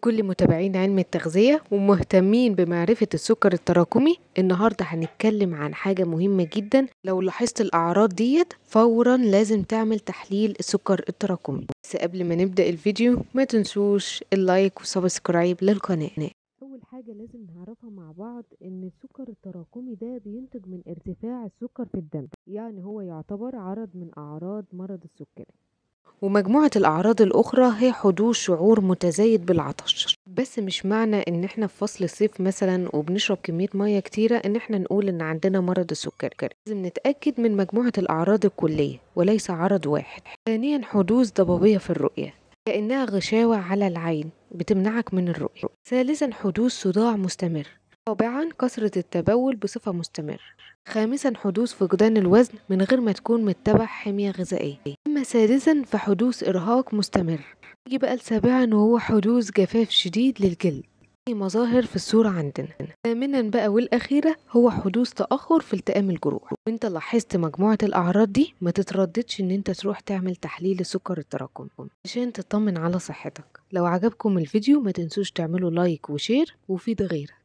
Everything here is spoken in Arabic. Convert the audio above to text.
وكل متابعين علم التغذية ومهتمين بمعرفة السكر التراكمي النهاردة هنتكلم عن حاجة مهمة جدا لو لاحظت الأعراض ديت فورا لازم تعمل تحليل السكر التراكمي بس قبل ما نبدأ الفيديو ما تنسوش اللايك وسبسكرايب للقناة أول حاجة لازم نعرفها مع بعض إن السكر التراكمي ده بينتج من ارتفاع السكر في الدم يعني هو يعتبر عرض من أعراض مرض السكري ومجموعة الأعراض الأخرى هي حدوث شعور متزايد بالعطش بس مش معنى إن إحنا في فصل الصيف مثلا وبنشرب كمية مية كتيرة إن إحنا نقول إن عندنا مرض السكر لازم نتأكد من مجموعة الأعراض الكلية وليس عرض واحد ثانيا حدوث ضبابية في الرؤية كأنها غشاوة على العين بتمنعك من الرؤية ثالثا حدوث صداع مستمر رابعا كثرة التبول بصفة مستمرة خامسا حدوث فقدان الوزن من غير ما تكون متبع حمية غذائية أما سادسا فحدوث إرهاق مستمر يجي بقى لسابعا وهو حدوث جفاف شديد للجلد مظاهر في الصورة عندنا ثامنا بقى والأخيرة هو حدوث تأخر في التئام الجروح وانت لاحظت مجموعة الأعراض دي ما تترددش ان انت تروح تعمل تحليل السكر التراكمي عشان تطمن على صحتك لو عجبكم الفيديو ما تنسوش تعملوا لايك وشير وفيد غيرك